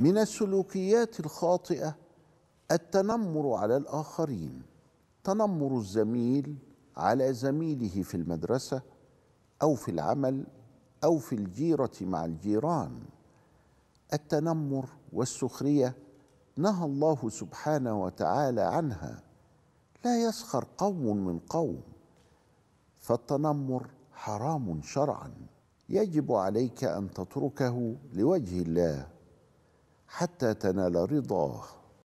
من السلوكيات الخاطئه التنمر على الاخرين تنمر الزميل على زميله في المدرسه او في العمل او في الجيره مع الجيران التنمر والسخريه نهى الله سبحانه وتعالى عنها لا يسخر قوم من قوم فالتنمر حرام شرعا يجب عليك ان تتركه لوجه الله حتى تنال رضاه